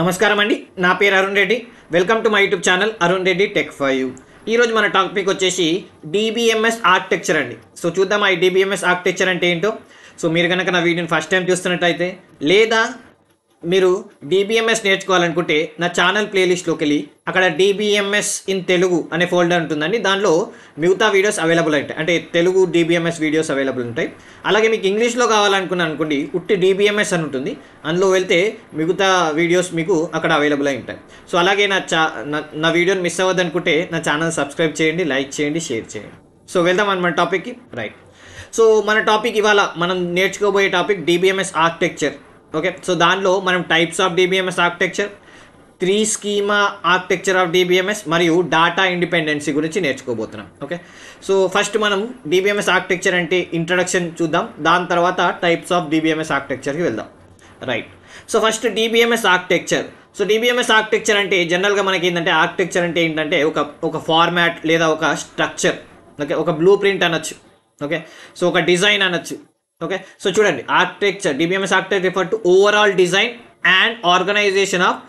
నమస్కారం అండి నా పేరు Arun Reddy welcome to my YouTube channel Arun Reddy tech five ఈరోజు మన టాపిక్ వచ్చేసి డీబీఎంఎస్ ఆర్కిటెక్చర్ అండి సో చూద్దాం ఈ డీబీఎంఎస్ ఆర్కిటెక్చర్ అంటే ఏంటో సో మీరు కనుక నా వీడియోని ఫస్ట్ టైం చూస్తున్నట్టయితే లేదా మీరు డీబీఎంఎస్ నేర్చుకోవాలనుకుంటే నా ఛానల్ ప్లేలిస్ట్లోకి వెళ్ళి అక్కడ డీబీఎంఎస్ ఇన్ తెలుగు అనే ఫోల్డర్ ఉంటుందండి దానిలో మిగతా వీడియోస్ అవైలబుల్ ఉంటాయి అంటే తెలుగు డీబీఎంఎస్ వీడియోస్ అవైలబుల్ ఉంటాయి అలాగే మీకు ఇంగ్లీష్లో కావాలనుకున్నాను అనుకోండి ఉట్టి డీబీఎంఎస్ అని ఉంటుంది అందులో వెళ్తే మిగతా వీడియోస్ మీకు అక్కడ అవైలబుల్ అయి ఉంటాయి సో అలాగే నా చా నా వీడియోని మిస్ అవ్వద్దనుకుంటే నా ఛానల్ సబ్స్క్రైబ్ చేయండి లైక్ చేయండి షేర్ చేయండి సో వెళ్దాం అనమాట టాపిక్కి రైట్ సో మన టాపిక్ ఇవాళ మనం నేర్చుకోబోయే topic DBMS architecture okay so దానిలో మనం types of DBMS architecture three schema architecture of DBMS మరియు డాటా ఇండిపెండెన్సీ గురించి నేర్చుకోబోతున్నాం ఓకే సో ఫస్ట్ మనం డిబిఎంఎస్ ఆర్కిటెక్చర్ అంటే ఇంట్రడక్షన్ చూద్దాం దాని తర్వాత టైప్స్ ఆఫ్ డిబిఎంఎస్ ఆర్కిటెక్చర్కి వెళ్దాం right so first DBMS architecture so DBMS architecture అంటే జనరల్గా మనకి ఏంటంటే ఆర్కిటెక్చర్ అంటే ఏంటంటే ఒక ఒక ఫార్మాట్ లేదా ఒక స్ట్రక్చర్ ఓకే ఒక బ్లూ ప్రింట్ అనొచ్చు ఓకే సో ఒక డిజైన్ అనొచ్చు ఓకే సో చూడండి architecture DBMS architecture refer to overall design and organisation of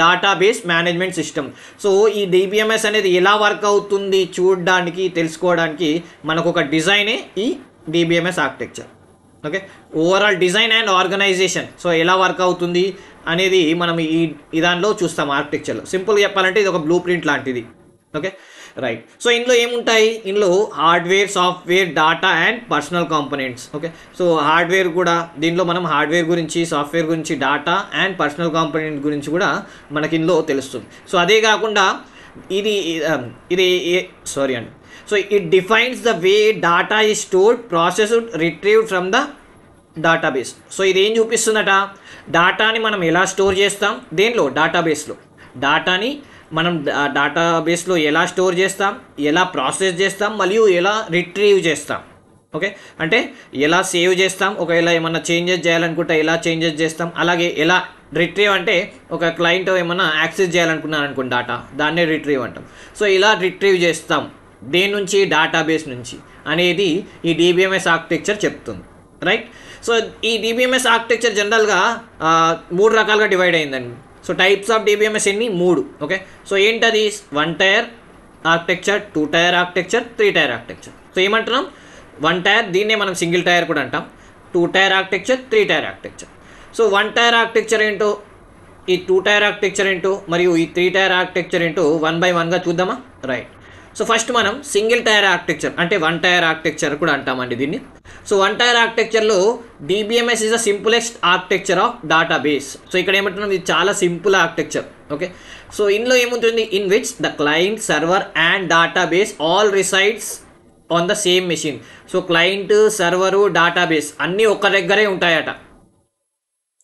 database management system so ఈ డిబిఎంఎస్ అనేది ఎలా వర్క్ అవుతుంది చూడడానికి తెలుసుకోవడానికి మనకు ఒక డిజైనే ఈ DBMS architecture okay overall design and organisation so ఎలా వర్క్ అవుతుంది అనేది మనం ఈ దానిలో చూస్తాం ఆర్కిటెక్చర్లో సింపుల్గా చెప్పాలంటే ఇది ఒక బ్లూ ప్రింట్ లాంటిది ఓకే రైట్ సో ఇందులో ఏముంటాయి ఇందులో hardware software data and personnel components okay so hardware కూడా దీనిలో మనం హార్డ్వేర్ గురించి సాఫ్ట్వేర్ గురించి డాటా అండ్ పర్సనల్ కాంపొనెంట్ గురించి కూడా మనకి ఇందులో తెలుస్తుంది సో అదే కాకుండా ఇది um, ఇది సారీ అండి so it defines the way data is stored processed retrieve from the database so ఇది ఏం చూపిస్తుందట డాటాని మనం ఎలా స్టోర్ చేస్తాం దేనిలో డేటాబేస్లో డాటాని మనం డేటాబేస్లో ఎలా స్టోర్ చేస్తాం ఎలా ప్రాసెస్ చేస్తాం మరియు ఎలా రిట్రీవ్ చేస్తాం ఓకే అంటే ఎలా సేవ్ చేస్తాం ఒకవేళ ఏమన్నా చేంజెస్ చేయాలనుకుంటే ఎలా చేంజెస్ చేస్తాం అలాగే ఎలా రిట్రీవ్ అంటే ఒక క్లయింట్ ఏమన్నా యాక్సెస్ చేయాలనుకున్నారనుకోండి డేటా దాన్నే రిట్రీవ్ అంటాం సో ఇలా రిట్రీవ్ చేస్తాం దేని నుంచి డేటాబేస్ నుంచి అనేది ఈ డీబీఎంఎస్ ఆర్కిటెక్చర్ చెప్తుంది రైట్ సో ఈ డీబీఎంఎస్ ఆర్కిటెక్చర్ జనరల్గా మూడు రకాలుగా డివైడ్ అయిందండి సో టైప్స్ ఆఫ్ డిబిఎంఎస్ ఎన్ని మూడు ఓకే సో ఏంటది one tier architecture two tier architecture three tier architecture so ఏమంటున్నాం వన్ టైర్ దీన్నే మనం సింగిల్ టైర్ కూడా అంటాం two tier architecture three tier architecture so one tier architecture ఏంటో ఈ టూ టైర్ ఆర్కిటెక్చర్ ఏంటో మరియు ఈ త్రీ టైర్ ఆర్కిటెక్చర్ ఏంటో వన్ బై వన్గా చూద్దామా రైట్ సో ఫస్ట్ మనం సింగిల్ టైర్ ఆర్కిటెక్చర్ అంటే వన్ టైర్ ఆర్కిటెక్చర్ కూడా అంటామండి దీన్ని సో వన్ టైర్ ఆర్కిటెక్చర్లో DBMS is the simplest architecture of డాటా బేస్ సో ఇక్కడ ఏమంటున్నాం ఇది చాలా సింపుల్ ఆర్కిటెక్చర్ ఓకే సో ఇందులో ఏముంటుంది in which the client server and data base all resides on the same machine so client server base అన్నీ ఒక దగ్గరే ఉంటాయట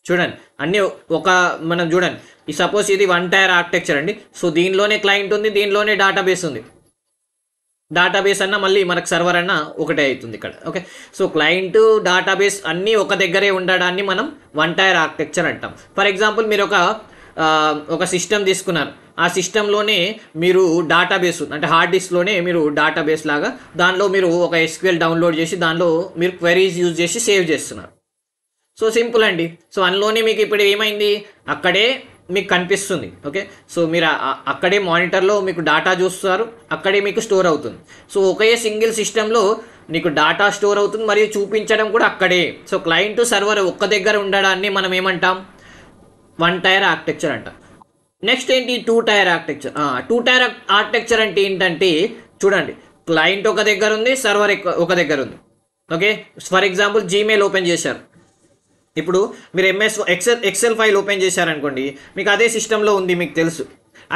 చూడండి అన్నీ ఒక మనం చూడండి ఈ సపోజ్ ఇది వన్ టైర్ ఆర్కిటెక్చర్ అండి సో దీనిలోనే క్లయింట్ ఉంది దీనిలోనే డేటాబేస్ ఉంది డేటాబేస్ అన్న మళ్ళీ మనకు సర్వర్ అన్న ఒకటే అవుతుంది ఇక్కడ ఓకే సో క్లయింట్ డేటాబేస్ అన్నీ ఒక దగ్గరే ఉండడాన్ని మనం వన్ టైర్ ఆర్కిటెక్చర్ అంటాం ఫర్ ఎగ్జాంపుల్ మీరు ఒక ఒక సిస్టమ్ తీసుకున్నారు ఆ సిస్టంలోనే మీరు డేటాబేస్ అంటే హార్డ్ డిస్క్లోనే మీరు డేటాబేస్ లాగా దానిలో మీరు ఒక ఎస్క్యూఎల్ డౌన్లోడ్ చేసి దానిలో మీరు క్వెరీస్ యూజ్ చేసి సేవ్ చేస్తున్నారు సో సింపుల్ అండి సో అందులోనే మీకు ఇప్పుడు ఏమైంది అక్కడే మీకు కనిపిస్తుంది ఓకే సో మీరు అక్కడే మానిటర్లో మీకు డేటా చూస్తారు అక్కడే మీకు స్టోర్ అవుతుంది సో ఒకే సింగిల్ సిస్టంలో నీకు డేటా స్టోర్ అవుతుంది మరియు చూపించడం కూడా అక్కడే సో క్లయింట్ సర్వర్ ఒక్క దగ్గర ఉండడాన్ని మనం ఏమంటాం వన్ టైర్ ఆర్కిటెక్చర్ అంట నెక్స్ట్ ఏంటి two tier architecture two tier architecture అంటే ఏంటంటే చూడండి క్లయింట్ ఒక దగ్గర ఉంది సర్వర్ ఒక దగ్గర ఉంది okay for example Gmail open చేశారు ఇప్పుడు మీరు MS Excel Excel file open చేశారనుకోండి మీకు అదే సిస్టంలో ఉంది మీకు తెలుసు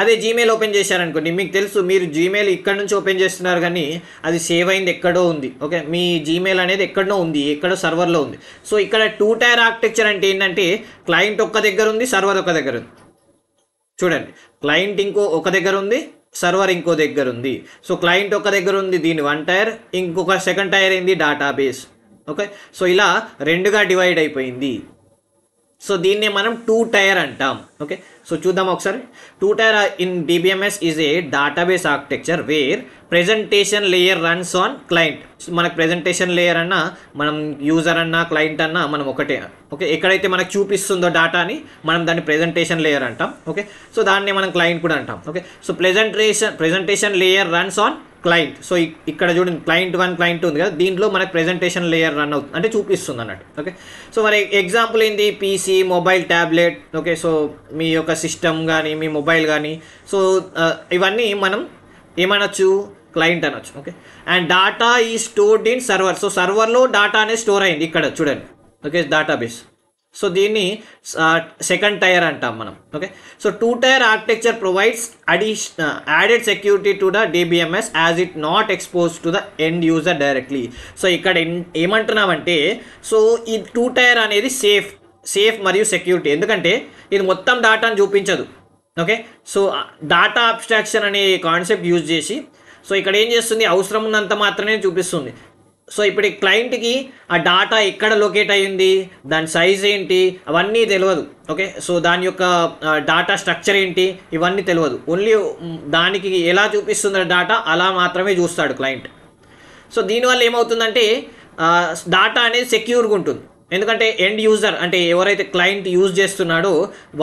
అదే జీమెయిల్ ఓపెన్ చేశారనుకోండి మీకు తెలుసు మీరు జీమెయిల్ ఇక్కడ నుంచి ఓపెన్ చేస్తున్నారు కానీ అది సేవ్ అయింది ఎక్కడో ఉంది ఓకే మీ జీమెయిల్ అనేది ఎక్కడో ఉంది ఎక్కడో సర్వర్లో ఉంది సో ఇక్కడ టూ టైర్ ఆర్కిటెక్చర్ అంటే ఏంటంటే క్లయింట్ ఒక్క దగ్గర ఉంది సర్వర్ ఒక దగ్గర ఉంది చూడండి క్లయింట్ ఇంకో ఒక దగ్గర ఉంది సర్వర్ ఇంకో దగ్గర ఉంది సో క్లయింట్ ఒక దగ్గర ఉంది దీని వన్ టైర్ ఇంకొక సెకండ్ టైర్ ఏంది డేటాబేస్ ఓకే సో ఇలా రెండుగా డివైడ్ అయిపోయింది సో దీన్నే మనం టూ టైర్ అంటాం ఓకే సో చూద్దాం ఒకసారి two tier in DBMS is a database architecture where presentation layer runs on client మనకు ప్రెజెంటేషన్ లేయర్ అన్నా మనం యూజర్ అన్నా క్లయింట్ అన్నా మనం ఒకటే ఓకే ఎక్కడైతే మనకు చూపిస్తుందో డేటాని మనం దాన్ని ప్రెజెంటేషన్ లేయర్ అంటాం ఓకే సో దాన్ని మనం క్లయింట్ కూడా అంటాం okay so presentation presentation layer runs on client so ఇక్కడ చూడండి క్లయింట్ వన్ క్లయింట్ ఉంది కదా దీంట్లో మనకు ప్రెజెంటేషన్ లేయర్ రన్ అవుతుంది అంటే చూపిస్తుంది అన్నట్టు ఓకే సో మరి ఎగ్జాంపుల్ ఏంది PC mobile tablet okay so మీ యొక్క సిస్టమ్ కానీ మీ మొబైల్ కానీ సో ఇవన్నీ మనం ఏమనొచ్చు క్లయింట్ అనొచ్చు ఓకే అండ్ డాటా ఈ స్టోర్డ్ ఇన్ సర్వర్ సో సర్వర్లో డాటా అనేది స్టోర్ అయింది ఇక్కడ చూడండి ఓకే డాటాబేస్ సో దీన్ని సెకండ్ టైర్ అంటాం మనం okay so two tier architecture provides additional added security to the DBMS as it not expose to the end user directly so ఇక్కడ ఏమంటున్నామంటే సో ఈ టూ టైర్ అనేది సేఫ్ సేఫ్ మరియు security ఎందుకంటే ఇది మొత్తం డాటాను చూపించదు ఓకే సో డాటా అబ్స్ట్రాక్షన్ అనే కాన్సెప్ట్ యూజ్ చేసి సో ఇక్కడ ఏం చేస్తుంది అవసరం ఉన్నంత మాత్రమే చూపిస్తుంది సో ఇప్పుడు క్లయింట్కి ఆ డాటా ఎక్కడ లొకేట్ అయ్యింది దాని సైజ్ ఏంటి అవన్నీ తెలియదు ఓకే సో దాని యొక్క డాటా స్ట్రక్చర్ ఏంటి ఇవన్నీ తెలియదు ఓన్లీ దానికి ఎలా చూపిస్తుంది డాటా అలా మాత్రమే చూస్తాడు క్లయింట్ సో దీనివల్ల ఏమవుతుందంటే డాటా అనేది సెక్యూర్గా ఉంటుంది ఎందుకంటే ఎండ్ యూజర్ అంటే ఎవరైతే క్లయింట్ యూజ్ చేస్తున్నాడో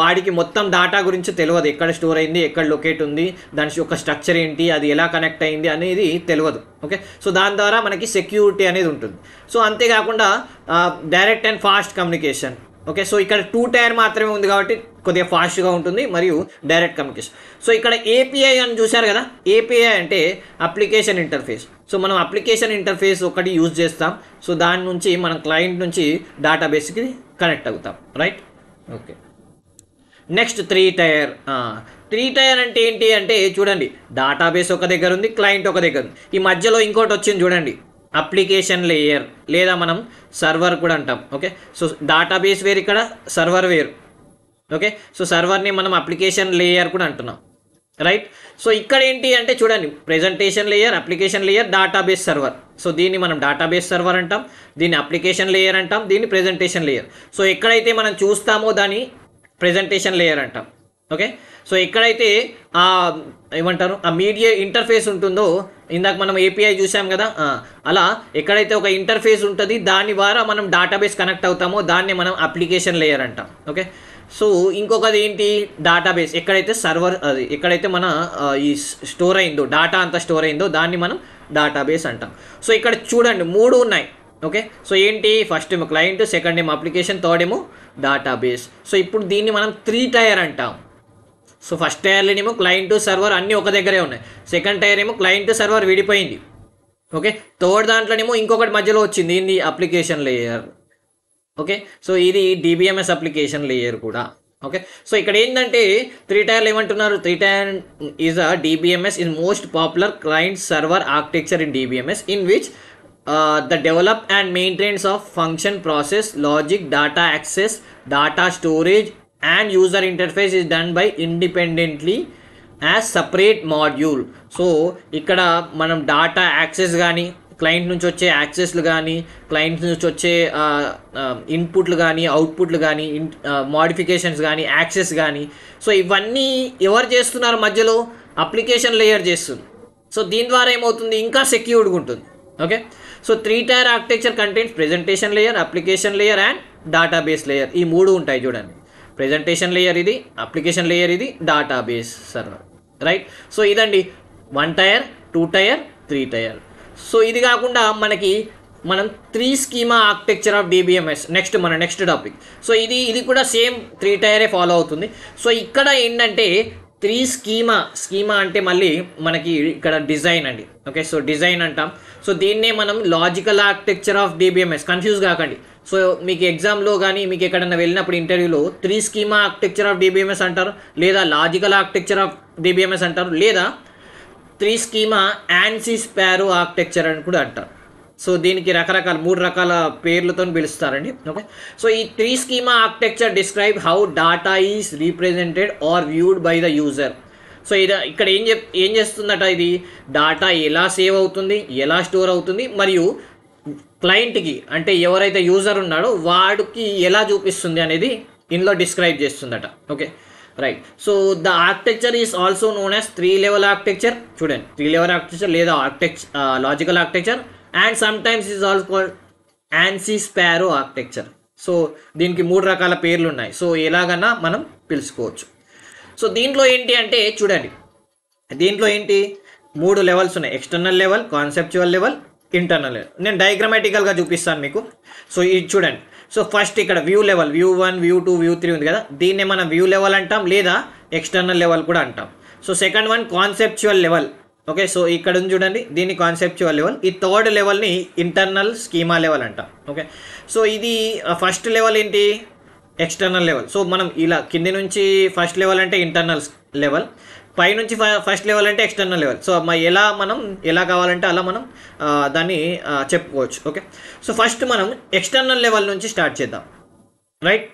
వాడికి మొత్తం డాటా గురించి తెలియదు ఎక్కడ స్టోర్ అయింది ఎక్కడ లొకేట్ ఉంది దాని యొక్క స్ట్రక్చర్ ఏంటి అది ఎలా కనెక్ట్ అయింది అనేది తెలియదు ఓకే సో దాని ద్వారా మనకి సెక్యూరిటీ అనేది ఉంటుంది సో అంతేకాకుండా direct and fast communication okay so ఇక్కడ టూ టైర్ మాత్రమే ఉంది కాబట్టి కొద్దిగా ఫాస్ట్గా ఉంటుంది మరియు డైరెక్ట్ కమ్యూనికేషన్ సో ఇక్కడ ఏపీఐ అని చూశారు కదా ఏపీఐ అంటే అప్లికేషన్ ఇంటర్ఫేస్ సో మనం అప్లికేషన్ ఇంటర్ఫేస్ ఒకటి యూజ్ చేస్తాం సో దాని నుంచి మనం క్లయింట్ నుంచి డేటాబేస్కి కనెక్ట్ అవుతాం right okay next three tier three tier అంటే ఏంటి అంటే చూడండి డేటాబేస్ ఒక దగ్గర ఉంది క్లయింట్ ఒక దగ్గర ఉంది ఈ మధ్యలో ఇంకోటి వచ్చింది చూడండి అప్లికేషన్ లేయర్ లేదా మనం సర్వర్ కూడా అంటాం ఓకే సో డేటాబేస్ వేరు ఇక్కడ సర్వర్ వేరు ఓకే సో సర్వర్ని మనం అప్లికేషన్ లేయర్ కూడా అంటున్నాం రైట్ సో ఇక్కడ ఏంటి అంటే చూడండి presentation layer application layer database server so దీన్ని మనం డేటాబేస్ సర్వర్ అంటాం దీన్ని అప్లికేషన్ లేయర్ అంటాం దీన్ని ప్రెజెంటేషన్ లేయర్ సో ఎక్కడైతే మనం చూస్తామో దాన్ని ప్రెజెంటేషన్ లేయర్ అంటాం ఓకే సో ఎక్కడైతే ఆ ఏమంటారు ఆ మీడియా ఇంటర్ఫేస్ ఉంటుందో ఇందాక మనం ఏపీఐ చూసాం కదా అలా ఎక్కడైతే ఒక ఇంటర్ఫేస్ ఉంటుంది దాని ద్వారా మనం డేటాబేస్ కనెక్ట్ అవుతామో దాన్ని మనం అప్లికేషన్ లేయర్ అంటాం ఓకే సో ఇంకొకది ఏంటి డేటాబేస్ ఎక్కడైతే సర్వర్ అది ఎక్కడైతే మన ఈ స్టోర్ అయిందో డేటా అంతా స్టోర్ అయిందో దాన్ని మనం డేటాబేస్ అంటాం సో ఇక్కడ చూడండి మూడు ఉన్నాయి ఓకే సో ఏంటి ఫస్ట్ ఏమో క్లయింట్ సెకండ్ ఏమో అప్లికేషన్ థర్డ్ ఏమో డేటాబేస్ సో ఇప్పుడు దీన్ని మనం త్రీ టైర్ అంటాం సో ఫస్ట్ టైర్లోనేమో క్లయింట్ సర్వర్ అన్నీ ఒక దగ్గరే ఉన్నాయి సెకండ్ టైర్ ఏమో క్లయింట్ సర్వర్ విడిపోయింది ఓకే థర్డ్ దాంట్లోనేమో ఇంకొకటి మధ్యలో వచ్చింది ఏంది అప్లికేషన్ లేయర్ ఓకే సో ఇది డిబిఎంఎస్ అప్లికేషన్ లేయర్ కూడా ఓకే సో ఇక్కడ ఏంటంటే త్రీ టైర్లు ఏమంటున్నారు three tier is a DBMS in most popular client server architecture in DBMS in which the develop and maintenance of function process logic data access data storage and user interface is done by independently as separate module so ఇక్కడ మనం data access కానీ client నుంచి వచ్చే యాక్సెస్లు కానీ client నుంచి వచ్చే ఇన్పుట్లు కానీ అవుట్పుట్లు కానీ ఇన్ మాడిఫికేషన్స్ కానీ యాక్సెస్ కానీ సో ఇవన్నీ ఎవరు చేస్తున్నారు మధ్యలో అప్లికేషన్ లేయర్ చేస్తుంది సో దీని ద్వారా ఏమవుతుంది ఇంకా సెక్యూర్డ్గా ఉంటుంది okay so three tier architecture contents presentation layer application layer and database layer ఈ మూడు ఉంటాయి చూడండి ప్రెజెంటేషన్ లేయర్ ఇది అప్లికేషన్ లేయర్ ఇది డేటాబేస్ సర్వర్ రైట్ సో ఇదండి one tier two tier three tier so ఇది కాకుండా మనకి మనం three schema architecture of DBMS next మన నెక్స్ట్ టాపిక్ సో ఇది ఇది కూడా సేమ్ త్రీ టైరే ఫాలో అవుతుంది సో ఇక్కడ ఏంటంటే త్రీ స్కీమా స్కీమా అంటే మళ్ళీ మనకి ఇక్కడ డిజైన్ అండి ఓకే సో డిజైన్ అంటాం సో దీన్నే మనం logical architecture of DBMS confuse కాకండి సో మీకు ఎగ్జామ్లో కానీ మీకు ఎక్కడన్నా వెళ్ళినప్పుడు ఇంటర్వ్యూలో three schema architecture of DBMS అంటారు లేదా లాజికల్ ఆర్కిటెక్చర్ ఆఫ్ డిబిఎంఎస్ అంటారు లేదా three schema ANSI SPARC architecture అని కూడా అంటారు సో దీనికి రకరకాల మూడు రకాల పేర్లతో పిలుస్తారండి ఓకే సో ఈ three schema architecture describe how data is represented or viewed by the user so ఇది ఇక్కడ ఏం చెప్ ఏం చేస్తుందట ఇది డాటా ఎలా సేవ్ అవుతుంది ఎలా స్టోర్ అవుతుంది మరియు క్లయింట్కి అంటే ఎవరైతే యూజర్ ఉన్నాడో వాడికి ఎలా చూపిస్తుంది అనేది ఇందులో డిస్క్రైబ్ చేస్తుందట okay right so the architecture is also known as three level architecture చూడండి త్రీ లెవెల్ ఆర్కిటెక్చర్ లేదా architecture logical architecture and sometimes is also ANSI SPARC architecture so దీనికి మూడు రకాల పేర్లు ఉన్నాయి సో ఎలాగన్నా మనం పిలుచుకోవచ్చు సో దీంట్లో ఏంటి అంటే చూడండి దీంట్లో ఏంటి మూడు లెవెల్స్ ఉన్నాయి external level conceptual level internal level నేను డయాగ్రమాటికల్గా చూపిస్తాను మీకు సో ఇది చూడండి సో ఫస్ట్ ఇక్కడ view level view one view two view three ఉంది కదా దీన్నే మనం వ్యూ లెవెల్ అంటాం లేదా ఎక్స్టర్నల్ లెవెల్ కూడా అంటాం so second one conceptual level okay so ఇక్కడ ఉంది చూడండి దీన్ని కాన్సెప్చువల్ లెవెల్ ఈ థర్డ్ లెవెల్ని ఇంటర్నల్ స్కీమా లెవెల్ అంటాం ఓకే సో ఇది ఫస్ట్ లెవెల్ ఏంటి ఎక్స్టర్నల్ లెవెల్ సో మనం ఇలా కింది నుంచి ఫస్ట్ లెవెల్ అంటే ఇంటర్నల్ లెవెల్ పైనుంచి ఫస్ట్ లెవెల్ అంటే ఎక్స్టర్నల్ లెవెల్ సో ఎలా మనం ఎలా కావాలంటే అలా మనం దాన్ని చెప్పుకోవచ్చు ఓకే సో ఫస్ట్ మనం ఎక్స్టర్నల్ లెవెల్ నుంచి స్టార్ట్ చేద్దాం రైట్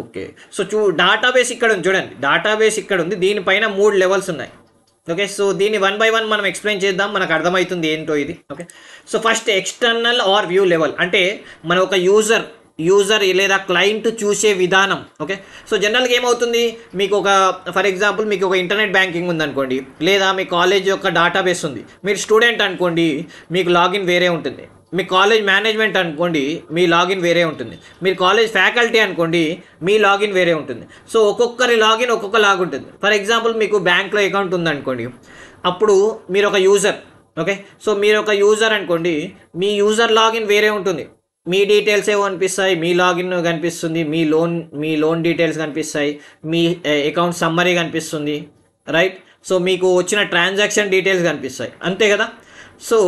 ఓకే సో చూ డేటాబేస్ ఇక్కడ ఉంది చూడండి డేటాబేస్ ఇక్కడ ఉంది దీనిపైన మూడు లెవెల్స్ ఉన్నాయి ఓకే సో దీన్ని వన్ బై వన్ మనం ఎక్స్ప్లెయిన్ చేద్దాం మనకు అర్థమవుతుంది ఏంటో ఇది okay so first external or view level అంటే మన ఒక యూజర్ యూజర్ లేదా క్లయింట్ చూసే విధానం ఓకే సో జనరల్గా ఏమవుతుంది మీకు ఒక ఫర్ ఎగ్జాంపుల్ మీకు ఒక ఇంటర్నెట్ బ్యాంకింగ్ ఉందనుకోండి లేదా మీ కాలేజ్ యొక్క డేటాబేస్ ఉంది మీరు స్టూడెంట్ అనుకోండి మీకు లాగిన్ వేరే ఉంటుంది మీ కాలేజ్ మేనేజ్మెంట్ అనుకోండి మీ లాగిన్ వేరే ఉంటుంది మీరు కాలేజ్ ఫ్యాకల్టీ అనుకోండి మీ లాగిన్ వేరే ఉంటుంది సో ఒక్కొక్కరి లాగిన్ ఒక్కొక్క లాగ్ ఉంటుంది ఫర్ ఎగ్జాంపుల్ మీకు బ్యాంక్లో అకౌంట్ ఉందనుకోండి అప్పుడు మీరు ఒక యూజర్ ఓకే సో మీరు ఒక యూజర్ అనుకోండి మీ యూజర్ లాగిన్ వేరే ఉంటుంది మీ డీటెయిల్సే కనిపిస్తాయి మీ లాగిన్ కనిపిస్తుంది మీ లోన్ మీ లోన్ డీటెయిల్స్ కనిపిస్తాయి మీ అకౌంట్ సమ్మరీ కనిపిస్తుంది రైట్ సో మీకు వచ్చిన ట్రాన్సాక్షన్ డీటెయిల్స్ కనిపిస్తాయి అంతే కదా సో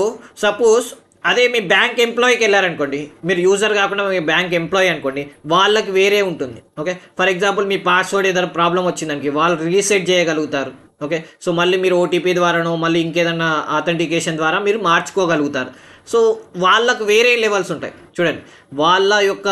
సపోజ్ అదే మీ బ్యాంక్ ఎంప్లాయీకి వెళ్ళారనుకోండి మీరు యూజర్ కాకుండా మీ బ్యాంక్ ఎంప్లాయీ అనుకోండి వాళ్ళకి వేరే ఉంటుంది ఓకే ఫర్ ఎగ్జాంపుల్ మీ పాస్వర్డ్ ఏదైనా ప్రాబ్లం వచ్చిందనికి వాళ్ళు రీసెట్ చేయగలుగుతారు ఓకే సో మళ్ళీ మీరు ఓటీపీ ద్వారానో మళ్ళీ ఇంకేదన్నా అథెంటికేషన్ ద్వారా మీరు మార్చుకోగలుగుతారు సో వాళ్ళకు వేరే లెవెల్స్ ఉంటాయి చూడండి వాళ్ళ యొక్క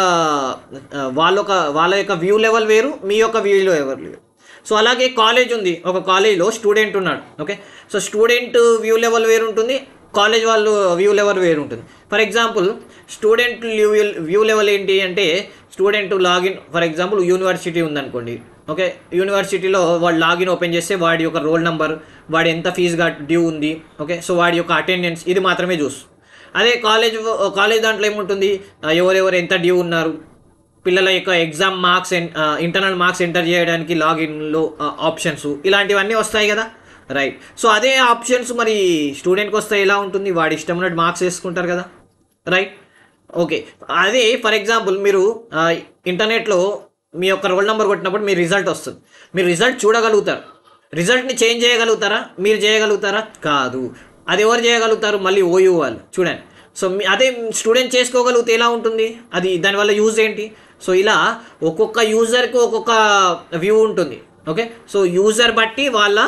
వాళ్ళ యొక్క వాళ్ళ యొక్క వ్యూ లెవెల్ వేరు మీ యొక్క వ్యూ లెవెల్ వేరు సో అలాగే కాలేజ్ ఉంది ఒక కాలేజ్లో స్టూడెంట్ ఉన్నాడు okay so student view level వేరు ఉంటుంది కాలేజ్ వాళ్ళు వ్యూ లెవెల్ వేరు ఉంటుంది for example student view view level ఏంటి అంటే student login for example university ఉందనుకోండి ఓకే యూనివర్సిటీలో వాడు లాగిన్ ఓపెన్ చేస్తే వాడి యొక్క రోల్ నెంబర్ వాడు ఎంత ఫీజుగా డ్యూ ఉంది ఓకే సో వాడి యొక్క అటెండెన్స్ ఇది మాత్రమే చూసు అదే కాలేజ్ కాలేజ్ దాంట్లో ఏముంటుంది ఎవరెవరు ఎంత డ్యూ ఉన్నారు పిల్లల యొక్క exam marks internal marks enter చేయడానికి లాగిన్లో ఆప్షన్స్ ఇలాంటివన్నీ వస్తాయి కదా రైట్ సో అదే ఆప్షన్స్ మరి స్టూడెంట్కి వస్తే ఎలా ఉంటుంది వాడి ఇష్టం ఉన్నట్టు మార్క్స్ వేసుకుంటారు కదా రైట్ ఓకే అదే ఫర్ ఎగ్జాంపుల్ మీరు ఇంటర్నెట్లో మీ యొక్క రోల్ నెంబర్ కొట్టినప్పుడు మీ రిజల్ట్ వస్తుంది మీరు రిజల్ట్ చూడగలుగుతారు రిజల్ట్ని చేంజ్ చేయగలుగుతారా మీరు చేయగలుగుతారా కాదు అది ఎవరు చేయగలుగుతారు మళ్ళీ ఓయూ వాళ్ళు చూడండి సో అదే స్టూడెంట్ చేసుకోగలిగితే ఎలా ఉంటుంది అది దానివల్ల యూజ్ ఏంటి సో ఇలా ఒక్కొక్క యూజర్కి ఒక్కొక్క వ్యూ ఉంటుంది ఓకే సో యూజర్ బట్టి వాళ్ళ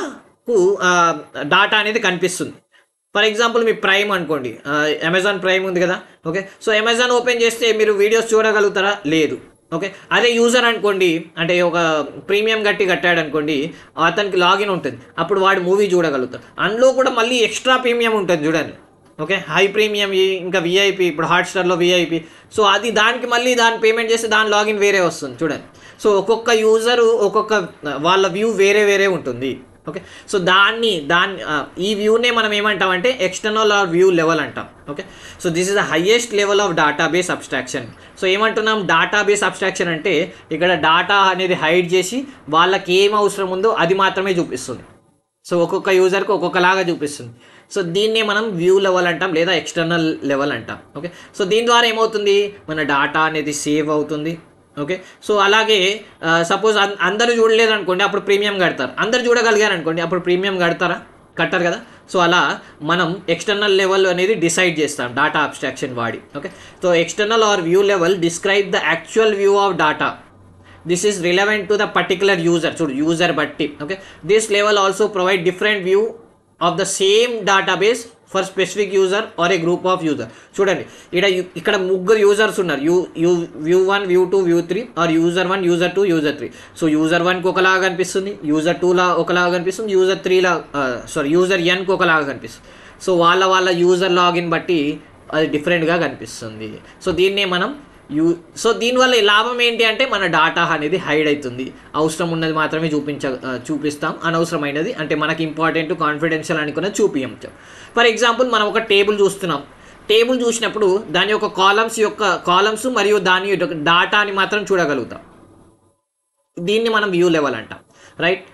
డాటా అనేది కనిపిస్తుంది ఫర్ ఎగ్జాంపుల్ మీ ప్రైమ్ అనుకోండి అమెజాన్ ప్రైమ్ ఉంది కదా ఓకే సో అమెజాన్ ఓపెన్ చేస్తే మీరు వీడియోస్ చూడగలుగుతారా లేదు ఓకే అదే యూజర్ అనుకోండి అంటే ఒక ప్రీమియం గట్టి కట్టాడు అనుకోండి అతనికి లాగిన్ ఉంటుంది అప్పుడు వాడు మూవీ చూడగలుగుతాడు అందులో కూడా మళ్ళీ ఎక్స్ట్రా ప్రీమియం ఉంటుంది చూడండి ఓకే హై ప్రీమియం ఇంకా విఐపి ఇప్పుడు హాట్స్టార్లో విఐపి సో అది దానికి మళ్ళీ దాని పేమెంట్ చేస్తే దాని లాగిన్ వేరే వస్తుంది చూడండి సో ఒక్కొక్క యూజరు ఒక్కొక్క వాళ్ళ వ్యూ వేరే వేరే ఉంటుంది ఓకే సో దాన్ని దాన్ని ఈ వ్యూనే మనం ఏమంటామంటే ఎక్స్టర్నల్ ఆర్ వ్యూ లెవెల్ అంటాం okay so this is the highest level of database abstraction so ఏమంటున్నాం డేటాబేస్ అబ్స్ట్రాక్షన్ అంటే ఇక్కడ డేటా అనేది హైడ్ చేసి వాళ్ళకి ఏం అవసరం ఉందో అది మాత్రమే చూపిస్తుంది సో ఒక్కొక్క యూజర్కి ఒక్కొక్కలాగా చూపిస్తుంది సో దీన్నే మనం వ్యూ లెవెల్ అంటాం లేదా ఎక్స్టర్నల్ లెవెల్ అంటాం ఓకే సో దీని ద్వారా ఏమవుతుంది మన డేటా అనేది సేవ్ అవుతుంది ఓకే సో అలాగే సపోజ్ uh, అందరూ చూడలేదు అనుకోండి అప్పుడు ప్రీమియం కడతారు అందరు చూడగలిగారు అనుకోండి అప్పుడు ప్రీమియం కడతారా కట్టారు కదా సో అలా మనం ఎక్స్టర్నల్ లెవెల్ అనేది డిసైడ్ చేస్తాం డాటా అబ్స్ట్రాక్షన్ వాడి okay so external or view level describe the actual view of data this is relevant to the particular user చూడు యూజర్ బట్టి okay this level also provide different view of the same database for specific user or a group of user చూడండి ఇక్కడ ఇక్కడ ముగ్గురు users ఉన్నారు U U view one view two view three or user one user two user three so user వన్కి ఒకలాగా కనిపిస్తుంది user టూలా ఒకలాగా కనిపిస్తుంది యూజర్ త్రీలా సారీ యూజర్ ఎన్కి ఒకలాగా కనిపిస్తుంది సో వాళ్ళ వాళ్ళ యూజర్ లాగిన్ బట్టి అది డిఫరెంట్గా కనిపిస్తుంది సో దీన్నే మనం యూ సో దీనివల్ల లాభం ఏంటి అంటే మన డాటా అనేది హైడ్ అవుతుంది అవసరం ఉన్నది మాత్రమే చూపించ చూపిస్తాం అనవసరమైనది అంటే మనకి ఇంపార్టెంట్ కాన్ఫిడెన్షియల్ అనుకున్న చూపించాం ఫర్ ఎగ్జాంపుల్ మనం ఒక టేబుల్ చూస్తున్నాం టేబుల్ చూసినప్పుడు దాని యొక్క కాలమ్స్ యొక్క కాలమ్స్ మరియు దాని యొక్క డాటాని మాత్రం చూడగలుగుతాం దీన్ని మనం వ్యూ లెవెల్ అంటాం రైట్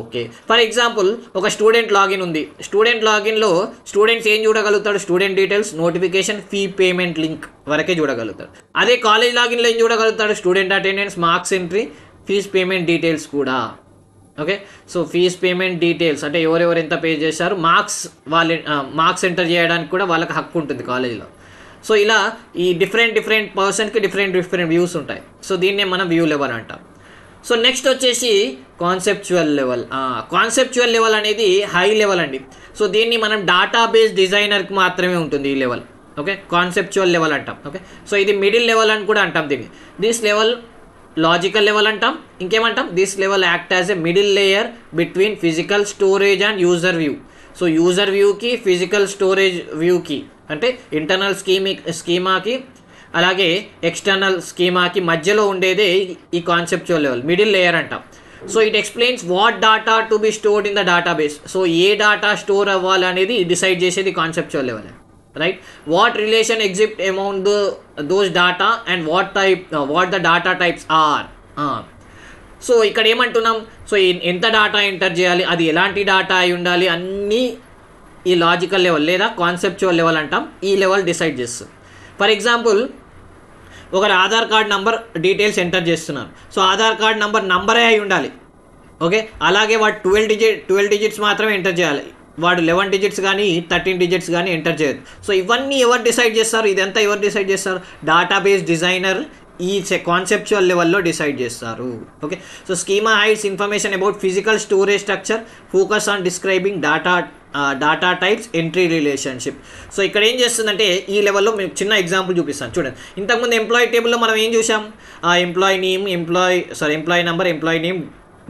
ఓకే ఫర్ ఎగ్జాంపుల్ ఒక స్టూడెంట్ లాగిన్ ఉంది స్టూడెంట్ లాగిన్లో స్టూడెంట్స్ ఏం చూడగలుగుతాడు student details notification fee payment link వరకే చూడగలుగుతాడు అదే కాలేజ్ లాగిన్లో ఏం చూడగలుగుతాడు student attendance marks entry fees payment details కూడా okay so fees payment details అంటే ఎవరెవరు ఎంత పే చేశారు మార్క్స్ వాళ్ళ మార్క్స్ ఎంటర్ చేయడానికి కూడా వాళ్ళకి హక్కు ఉంటుంది కాలేజీలో సో ఇలా ఈ డిఫరెంట్ డిఫరెంట్ పర్సన్కి డిఫరెంట్ డిఫరెంట్ వ్యూస్ ఉంటాయి సో దీన్నే మనం వ్యూ లెవెల్ అంటాం సో నెక్స్ట్ వచ్చేసి కాన్సెప్చువల్ లెవెల్ కాన్సెప్చువల్ లెవెల్ అనేది హై లెవెల్ అండి సో దీన్ని మనం డేటాబేస్ డిజైనర్కి మాత్రమే ఉంటుంది ఈ లెవెల్ ఓకే కాన్సెప్చువల్ లెవెల్ అంటాం ఓకే సో ఇది మిడిల్ లెవెల్ అని కూడా అంటాం దీన్ని దిస్ లెవెల్ లాజికల్ లెవెల్ అంటాం ఇంకేమంటాం this level act as a middle layer between physical storage and user view so user వ్యూకి ఫిజికల్ స్టోరేజ్ వ్యూకి అంటే ఇంటర్నల్ స్కీమి స్కీమాకి అలాగే ఎక్స్టర్నల్ స్కీమాకి మధ్యలో ఉండేదే ఈ కాన్సెప్చువల్ లెవెల్ మిడిల్ లేయర్ అంటాం so it explains what data to be stored in the database so ఏ data store అవ్వాలనేది డిసైడ్ చేసేది conceptual level right what relation exist amount those data and what type what the data types are so ఇక్కడ ఏమంటున్నాం so ఎంత data enter చేయాలి అది ఎలాంటి data అయి ఉండాలి అన్నీ ఈ లాజికల్ లెవెల్ లేదా కాన్సెప్చువల్ లెవెల్ అంటాం ఈ లెవెల్ డిసైడ్ చేస్తుంది ఫర్ ఎగ్జాంపుల్ ఒకరు Aadhaar card number details enter చేస్తున్నారు సో ఆధార్ కార్డ్ నంబర్ నంబరే అయి ఉండాలి ఓకే అలాగే వాడు ట్వెల్వ్ డిజిట్ ట్వెల్వ్ డిజిట్స్ మాత్రమే ఎంటర్ చేయాలి వాడు లెవెన్ డిజిట్స్ కానీ థర్టీన్ డిజిట్స్ కానీ ఎంటర్ చేయదు సో ఇవన్నీ ఎవరు డిసైడ్ చేస్తారు ఇదంతా ఎవరు డిసైడ్ చేస్తారు డేటాబేస్ డిజైనర్ ఈ కాన్సెప్చువల్ లెవెల్లో డిసైడ్ చేస్తారు okay so schema hides information about physical storage structure focus on describing data data types entry relationship so ఇక్కడ ఏం చేస్తుందంటే ఈ లెవెల్లో మేము చిన్న ఎగ్జాంపుల్ చూపిస్తాను చూడండి ఇంతకుముందు ఎంప్లాయీ టేబుల్లో మనం ఏం చూసాం employee name employee sorry employee number employee name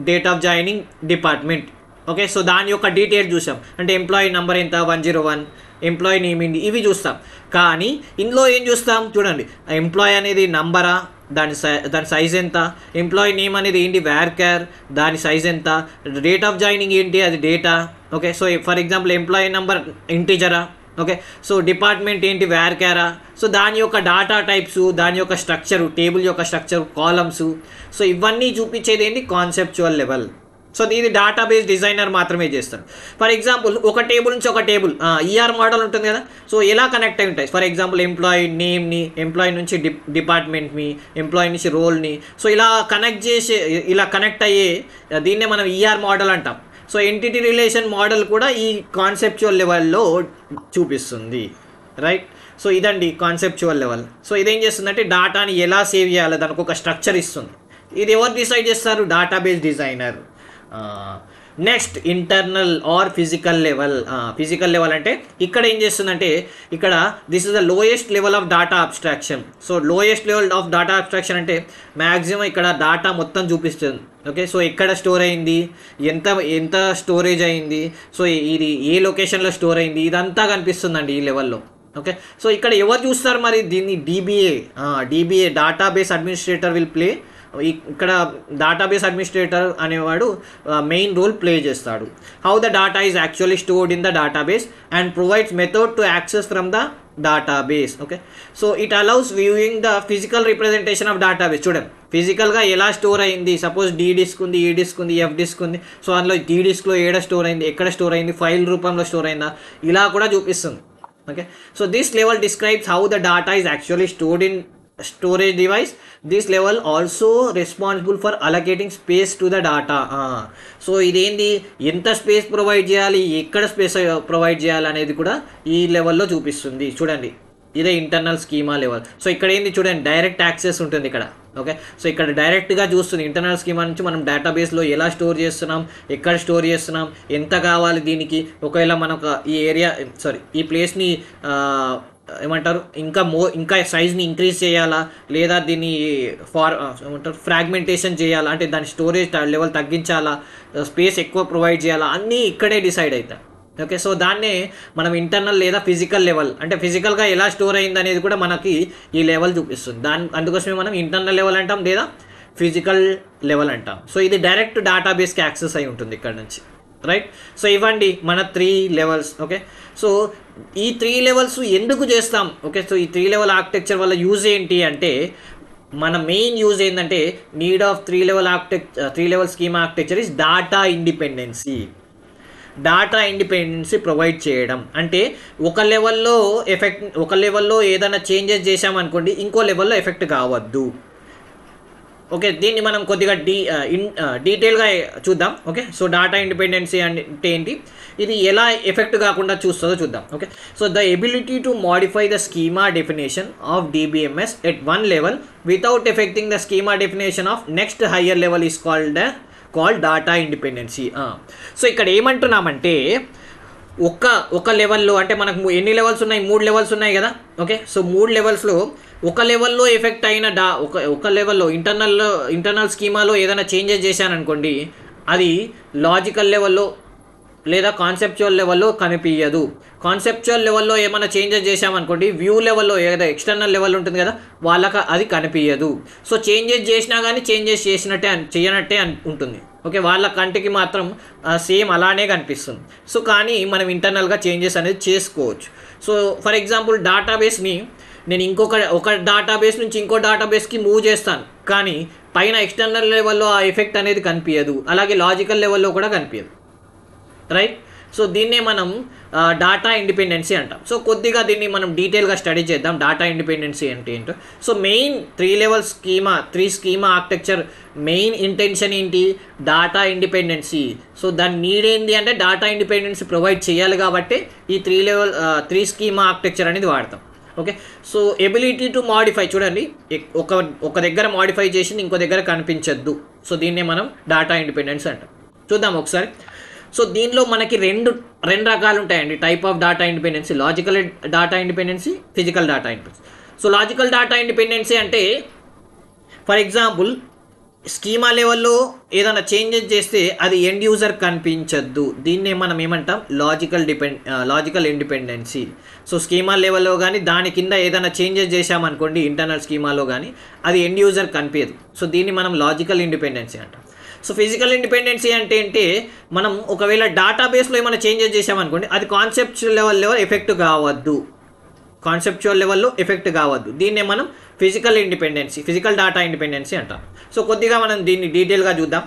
date of joining department okay so దాని యొక్క డీటెయిల్ చూసాం అంటే ఎంప్లాయీ నెంబర్ ఎంత one zero one employee name ఇవి చూస్తాం కానీ ఇందులో ఏం చూస్తాం చూడండి ఎంప్లాయీ అనేది నంబరా దాని సై దాని సైజ్ ఎంత ఎంప్లాయీ నేమ్ అనేది ఏంటి వేర్ కేర్ దాని సైజ్ ఎంత డేట్ ఆఫ్ జాయినింగ్ ఏంటి అది data okay so for example employee number ఇంటిజరా ఓకే సో డిపార్ట్మెంట్ ఏంటి వేర్ కేరా సో దాని యొక్క డాటా టైప్స్ దాని యొక్క స్ట్రక్చరు టేబుల్ యొక్క స్ట్రక్చర్ కాలమ్స్ సో ఇవన్నీ చూపించేది ఏంటి కాన్సెప్చువల్ లెవెల్ సో ఇది డేటాబేస్ డిజైనర్ మాత్రమే చేస్తారు ఫర్ ఎగ్జాంపుల్ ఒక టేబుల్ నుంచి ఒక టేబుల్ ఈఆర్ మోడల్ ఉంటుంది కదా సో ఎలా కనెక్ట్ అయి ఉంటాయి ఫర్ ఎగ్జాంపుల్ ఎంప్లాయీ నేమ్ని ఎంప్లాయీ నుంచి డి డిపార్ట్మెంట్ని ఎంప్లాయీ నుంచి రోల్ని సో ఇలా కనెక్ట్ చేసే ఇలా కనెక్ట్ అయ్యే దీన్నే మనం ఈఆర్ e మోడల్ అంటాం సో ఎంటిటీ రిలేషన్ మోడల్ కూడా ఈ కాన్సెప్చువల్ లెవెల్లో చూపిస్తుంది రైట్ సో ఇదండి కాన్సెప్చువల్ లెవెల్ సో ఇదేం చేస్తుందంటే డేటాని ఎలా సేవ్ చేయాలో దానికి ఒక స్ట్రక్చర్ ఇస్తుంది ఇది ఎవరు డిసైడ్ చేస్తారు database designer next internal or physical level physical level అంటే ఇక్కడ ఏం చేస్తుందంటే ఇక్కడ this is the lowest level of data abstraction so lowest level of data abstraction అంటే మ్యాక్సిమం ఇక్కడ డాటా మొత్తం చూపిస్తుంది ఓకే సో ఎక్కడ స్టోర్ అయింది ఎంత ఎంత స్టోరేజ్ అయింది సో ఇది ఏ లొకేషన్లో స్టోర్ అయింది ఇదంతా కనిపిస్తుందండి ఈ లెవెల్లో ఓకే సో ఇక్కడ ఎవరు చూస్తారు మరి దీన్ని DBA DBA base administrator will play ఇక్కడ డేటాబేస్ అడ్మినిస్ట్రేటర్ అనేవాడు మెయిన్ రోల్ ప్లే చేస్తాడు how the data is actually stored in the database and provides method to access from the database okay so it allows viewing the physical representation of database చూడండి ఫిజికల్గా ఎలా store అయింది suppose D disc ఉంది E e disk ఉంది F disk ఉంది so అందులో D డిస్క్లో ఏడ స్టోర్ అయింది ఎక్కడ స్టోర్ అయింది ఫైల్ రూపంలో స్టోర్ అయిందా ఇలా కూడా చూపిస్తుంది okay so this level describes how the data is actually stored in storage device this level also responsible for allocating space to the data so ఇదేంది ఎంత స్పేస్ ప్రొవైడ్ చేయాలి ఎక్కడ స్పేస్ ప్రొవైడ్ చేయాలి అనేది కూడా ఈ లెవెల్లో చూపిస్తుంది చూడండి ఇదే ఇంటర్నల్ స్కీమా లెవెల్ సో ఇక్కడ ఏంది చూడండి డైరెక్ట్ యాక్సెస్ ఉంటుంది ఇక్కడ ఓకే సో ఇక్కడ డైరెక్ట్గా చూస్తుంది ఇంటర్నల్ స్కీమా నుంచి మనం డేటాబేస్లో ఎలా స్టోర్ చేస్తున్నాం ఎక్కడ స్టోర్ చేస్తున్నాం ఎంత కావాలి దీనికి ఒకవేళ మనకు ఈ ఏరియా సారీ ఈ ప్లేస్ని ఏమంటారు ఇంకా మో ఇంకా సైజ్ని ఇంక్రీజ్ చేయాలా లేదా దీన్ని ఫార్ ఏమంటారు ఫ్రాగ్మెంటేషన్ చేయాలా అంటే దాని స్టోరేజ్ లెవెల్ తగ్గించాలా స్పేస్ ఎక్కువ ప్రొవైడ్ చేయాలా అన్నీ ఇక్కడే డిసైడ్ అవుతాయి ఓకే సో దాన్నే మనం ఇంటర్నల్ లేదా ఫిజికల్ లెవెల్ అంటే ఫిజికల్గా ఎలా స్టోర్ అయింది అనేది కూడా మనకి ఈ లెవెల్ చూపిస్తుంది దాని అందుకోసమే మనం ఇంటర్నల్ లెవెల్ అంటాం లేదా ఫిజికల్ లెవెల్ అంటాం సో ఇది డైరెక్ట్ డేటాబేస్కి యాక్సెస్ అయి ఉంటుంది ఇక్కడ నుంచి రైట్ సో ఇవ్వండి మన త్రీ లెవెల్స్ ఓకే సో ఈ త్రీ లెవెల్స్ ఎందుకు చేస్తాం ఓకే సో ఈ త్రీ లెవెల్ ఆర్కిటెక్చర్ వల్ల యూజ్ ఏంటి అంటే మన మెయిన్ యూజ్ ఏంటంటే need of three level architecture three level scheme architecture is data independency data independency provide చేయడం అంటే ఒక లెవెల్లో ఎఫెక్ట్ ఒక లెవెల్లో ఏదైనా చేంజెస్ చేసామనుకోండి ఇంకో లెవెల్లో ఎఫెక్ట్ కావద్దు ఓకే దీన్ని మనం కొద్దిగా డీ ఇన్ డీటెయిల్గా చూద్దాం ఓకే సో డాటా ఇండిపెండెన్సీ అంటే ఏంటి ఇది ఎలా ఎఫెక్ట్ కాకుండా చూస్తుందో చూద్దాం okay so the ability to modify the schema definition of DBMS at one level without affecting the schema definition of next higher level is called called data independency so ఇక్కడ ఏమంటున్నామంటే ఒక్క ఒక లెవెల్లో అంటే మనకు ఎన్ని లెవెల్స్ ఉన్నాయి మూడు లెవెల్స్ ఉన్నాయి కదా ఓకే సో మూడు లెవెల్స్లో ఒక లెవెల్లో ఎఫెక్ట్ అయిన డా ఒక ఒక లెవెల్లో ఇంటర్నల్లో ఇంటర్నల్ స్కీమాలో ఏదైనా చేంజెస్ చేశాననుకోండి అది లాజికల్ లెవెల్లో లేదా కాన్సెప్చువల్ లెవెల్లో కనిపించదు కాన్సెప్చువల్ లెవెల్లో ఏమైనా చేంజెస్ చేశామనుకోండి వ్యూ లెవెల్లో ఏదైనా ఎక్స్టర్నల్ లెవెల్ ఉంటుంది కదా వాళ్ళకి అది కనిపించదు సో చేంజెస్ చేసినా కానీ చేంజెస్ చేసినట్టే చేయనట్టే ఉంటుంది ఓకే వాళ్ళ కంటికి మాత్రం సేమ్ అలానే కనిపిస్తుంది సో కానీ మనం ఇంటర్నల్గా చేంజెస్ అనేది చేసుకోవచ్చు సో ఫర్ ఎగ్జాంపుల్ డేటాబేస్ని నేను ఇంకొక ఒక డేటాబేస్ నుంచి ఇంకో డేటాబేస్కి మూవ్ చేస్తాను కానీ పైన ఎక్స్టర్నల్ లెవెల్లో ఆ ఎఫెక్ట్ అనేది కనిపించదు అలాగే లాజికల్ లెవెల్లో కూడా కనిపించదు రైట్ సో దీన్నే మనం డాటా ఇండిపెండెన్సీ అంటాం సో కొద్దిగా దీన్ని మనం డీటెయిల్గా స్టడీ చేద్దాం డాటా ఇండిపెండెన్సీ అంటే ఏంటో so main three level schema three schema architecture main intention ఏంటి డాటా ఇండిపెండెన్సీ సో దాన్ని నీడ్ ఏంటి అంటే డాటా ఇండిపెండెన్సీ ప్రొవైడ్ చేయాలి కాబట్టి ఈ three level three schema architecture అనేది వాడతాం okay so ability to modify చూడండి ఒక ఒక దగ్గర మాడిఫై చేసింది ఇంకో దగ్గర కనిపించద్దు సో దీన్నే మనం డాటా ఇండిపెండెన్స్ అంటాం చూద్దాం ఒకసారి సో దీనిలో మనకి రెండు రెండు రకాలు ఉంటాయండి type of data independency logical data independency physical data independency so logical data independency అంటే ఫర్ ఎగ్జాంపుల్ స్కీమా లెవెల్లో ఏదైనా చేంజెస్ చేస్తే అది ఎండ్ యూజర్ కనిపించద్దు దీన్నే మనం ఏమంటాం logical depend logical independency so schema లెవెల్లో కానీ దాని కింద ఏదైనా చేంజెస్ చేశామనుకోండి ఇంటర్నల్ స్కీమాలో కానీ అది ఎండ్ యూజర్ కనిపించదు సో దీన్ని మనం లాజికల్ ఇండిపెండెన్సీ అంటాం సో ఫిజికల్ ఇండిపెండెన్సీ అంటే ఏంటి మనం ఒకవేళ డేటాబేస్లో ఏమైనా చేంజెస్ చేసామనుకోండి అది కాన్సెప్చువల్ లెవెల్ లెవెల్ ఎఫెక్ట్ కావద్దు కాన్సెప్చువల్ లెవెల్లో ఎఫెక్ట్ కావద్దు దీన్నే మనం physical independency physical data independency అంటాం సో కొద్దిగా మనం దీన్ని డీటెయిల్గా చూద్దాం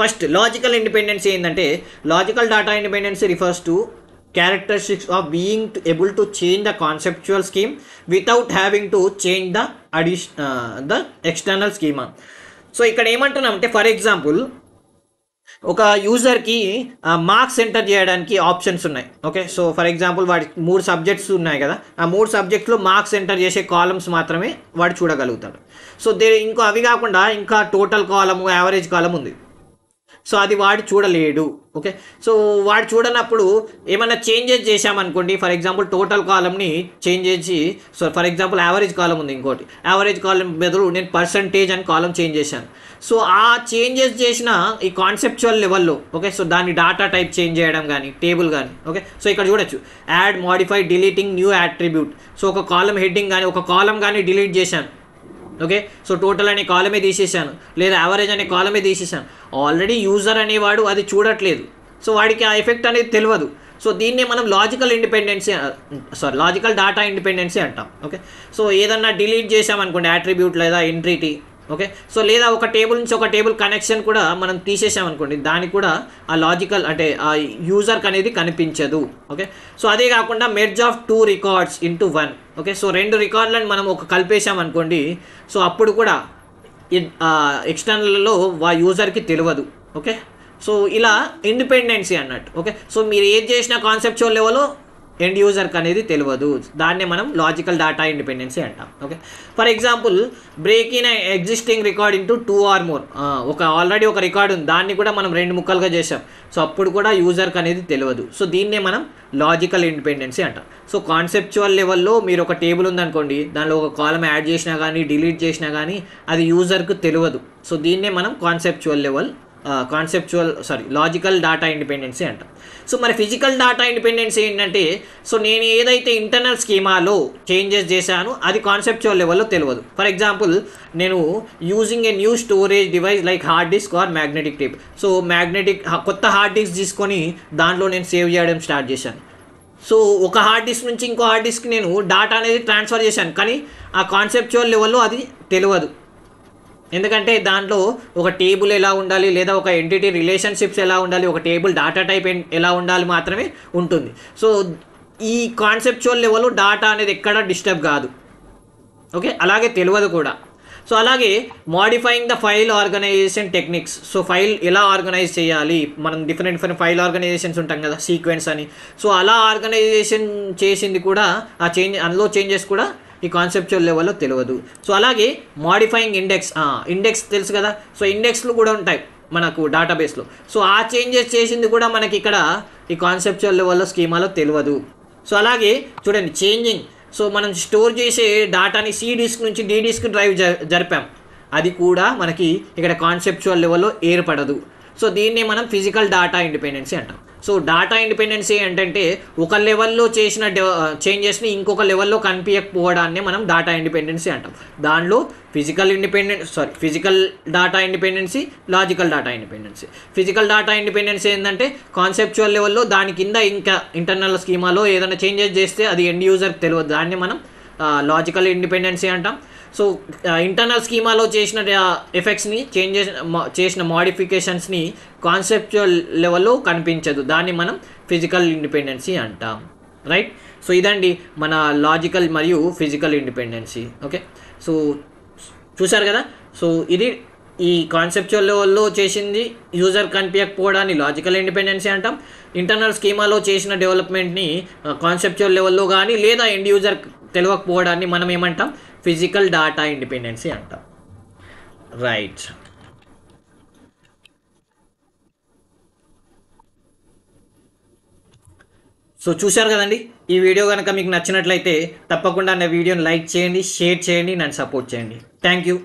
ఫస్ట్ లాజికల్ ఇండిపెండెన్సీ ఏంటంటే logical data independency refers to characteristics of being to able to change the conceptual scheme without having to change the addition the external schema so ఇక్కడ ఏమంటున్నాం అంటే ఫర్ ఎగ్జాంపుల్ ఒక యూజర్కి మార్క్స్ ఎంటర్ చేయడానికి options ఉన్నాయి okay so for example వాడి మూడు subjects ఉన్నాయి కదా ఆ మూడు సబ్జెక్ట్స్లో మార్క్స్ ఎంటర్ చేసే కాలమ్స్ మాత్రమే వాడు చూడగలుగుతాడు సో దే ఇంకో అవి కాకుండా ఇంకా టోటల్ కాలము యావరేజ్ కాలం ఉంది సో అది వాడు చూడలేడు ఓకే సో వాడు చూడనప్పుడు ఏమైనా చేంజెస్ చేశామనుకోండి ఫర్ ఎగ్జాంపుల్ టోటల్ కాలంని చేంజ్ చేసి so for example average column ఉంది ఇంకోటి యావరేజ్ కాలం బెదరు నేను పర్సంటేజ్ అని కాలం చేంజ్ చేశాను సో ఆ చేంజెస్ చేసిన ఈ కాన్సెప్చువల్ లెవెల్లో ఓకే సో దాన్ని డాటా టైప్ చేంజ్ చేయడం కానీ టేబుల్ కానీ ఓకే సో ఇక్కడ చూడొచ్చు add modify deleting new attribute so ఒక కాలం హెడ్డింగ్ కానీ ఒక కాలం కానీ డిలీట్ చేశాను ఓకే సో టోటల్ అనే కాలమే తీసేశాను లేదా యావరేజ్ అనే కాలమే తీసేశాను ఆల్రెడీ యూజర్ అనేవాడు అది చూడట్లేదు సో వాడికి ఆ ఎఫెక్ట్ అనేది తెలియదు సో దీన్నే మనం logical independency sorry logical data independency అంటాం ఓకే సో ఏదన్నా డిలీట్ చేసామనుకోండి యాట్రిబ్యూట్ లేదా ఎంట్రీటీ ఓకే సో లేదా ఒక టేబుల్ నుంచి ఒక టేబుల్ కనెక్షన్ కూడా మనం తీసేసామనుకోండి దానికి కూడా ఆ లాజికల్ అంటే ఆ యూజర్కి అనేది కనిపించదు ఓకే సో అదే కాకుండా merge of two records into one okay so రెండు రికార్డులను మనం ఒక కలిపేసామనుకోండి సో అప్పుడు కూడా ఎక్స్టర్నల్లో ఆ యూజర్కి తెలియదు ఓకే సో ఇలా ఇండిపెండెన్సీ అన్నట్టు ఓకే సో మీరు ఏది చేసిన కాన్సెప్ట్ లెవెల్లో ఎండ్ యూజర్కి అనేది తెలియదు దాన్నే మనం లాజికల్ డేటా ఇండిపెండెన్సీ అంటాం okay for example break in existing record into two or more ఒక ఆల్రెడీ ఒక రికార్డు ఉంది దాన్ని కూడా మనం రెండు ముక్కలుగా చేసాం సో అప్పుడు కూడా యూజర్కి అనేది తెలియదు సో దీన్నే మనం లాజికల్ ఇండిపెండెన్సీ అంటాం సో కాన్సెప్చువల్ లెవెల్లో మీరు ఒక టేబుల్ ఉందనుకోండి దానిలో ఒక కాలం యాడ్ చేసినా కానీ డిలీట్ చేసినా కానీ అది యూజర్కు తెలియదు సో దీన్నే మనం conceptual level conceptual sorry logical data independency అంట సో మరి ఫిజికల్ డాటా ఇండిపెండెన్సీ ఏంటంటే సో నేను ఏదైతే ఇంటర్నల్ స్కీమాలో చేంజెస్ చేశాను అది కాన్సెప్చువల్ లెవెల్లో తెలియదు ఫర్ ఎగ్జాంపుల్ నేను using a new storage device like hard disk or magnetic tape so magnetic కొత్త హార్డ్ డిస్క్ తీసుకొని దాంట్లో నేను సేవ్ చేయడం స్టార్ట్ చేశాను సో ఒక హార్డ్ డిస్క్ నుంచి ఇంకో హార్డ్ డిస్క్ నేను డాటా అనేది ట్రాన్స్ఫర్ చేశాను కానీ ఆ కాన్సెప్చువల్ లెవెల్లో అది తెలియదు ఎందుకంటే దాంట్లో ఒక టేబుల్ ఎలా ఉండాలి లేదా ఒక ఎంటిటీ రిలేషన్షిప్స్ ఎలా ఉండాలి ఒక టేబుల్ డాటా టైప్ ఎలా ఉండాలి మాత్రమే ఉంటుంది సో ఈ కాన్సెప్చువల్ లెవెల్లో డాటా అనేది ఎక్కడా డిస్టర్బ్ కాదు ఓకే అలాగే తెలియదు కూడా సో అలాగే modifying the file organisation techniques so file ఎలా ఆర్గనైజ్ చేయాలి మనం డిఫరెంట్ డిఫరెంట్ ఫైల్ ఆర్గనైజేషన్స్ ఉంటాం కదా సీక్వెన్స్ అని సో అలా ఆర్గనైజేషన్ చేసింది కూడా ఆ చేంజ్ అందులో చేంజెస్ కూడా ఈ కాన్సెప్చువల్ లెవెల్లో తెలియదు సో అలాగే మాడిఫైయింగ్ ఇండెక్స్ ఇండెక్స్ తెలుసు కదా సో ఇండెక్స్లు కూడా ఉంటాయి మనకు డేటాబేస్లో సో ఆ చేంజెస్ చేసింది కూడా మనకి ఇక్కడ ఈ కాన్సెప్చువల్ లెవెల్లో స్కీమాలో తెలియదు సో అలాగే చూడండి చేంజింగ్ సో మనం స్టోర్ చేసే డేటాని సి డిస్క్ నుంచి డి డిస్క్ డ్రైవ్ జరిపాం అది కూడా మనకి ఇక్కడ కాన్సెప్చువల్ లెవెల్లో ఏర్పడదు సో దీన్ని మనం ఫిజికల్ డేటా ఇండిపెండెన్సీ అంటాం సో డాటా ఇండిపెండెన్సీ ఏంటంటే ఒక లెవెల్లో చేసిన చేంజెస్ని ఇంకొక లెవెల్లో కనిపించకపోవడాన్ని మనం డాటా ఇండిపెండెన్సీ అంటాం దానిలో physical independence sorry physical data independency logical data independency physical data independency ఏంటంటే కాన్సెప్చువల్ లెవెల్లో దాని కింద ఇంకా ఇంటర్నల్ స్కీమాలో ఏదైనా చేంజెస్ చేస్తే అది ఎండ్ యూజర్కి తెలియదు దాన్ని మనం లాజికల్ ఇండిపెండెన్సీ అంటాం సో ఇంటర్నల్ స్కీమాలో చేసిన ఎఫెక్ట్స్ని చేంజ్ చేసిన మాడిఫికేషన్స్ని కాన్సెప్చువల్ లెవెల్లో కనిపించదు దాన్ని మనం ఫిజికల్ ఇండిపెండెన్సీ అంటాం రైట్ సో ఇదండి మన లాజికల్ మరియు ఫిజికల్ ఇండిపెండెన్సీ ఓకే సో చూశారు కదా సో ఇది ఈ కాన్సెప్చువల్ లెవెల్లో చేసింది యూజర్ కనిపించకపోవడాన్ని లాజికల్ ఇండిపెండెన్సీ అంటాం ఇంటర్నల్ స్కీమాలో చేసిన డెవలప్మెంట్ని కాన్సెప్చువల్ లెవెల్లో కానీ లేదా ఎండ్ యూజర్ తెలియకపోవడాన్ని మనం ఏమంటాం ఫిజికల్ డాటా ఇండిపెండెన్సీ అంటాం రైట్ సో చూశారు కదండి ఈ వీడియో కనుక మీకు నచ్చినట్లయితే తప్పకుండా నా వీడియోని లైక్ చేయండి షేర్ చేయండి నన్ను సపోర్ట్ చేయండి థ్యాంక్ యూ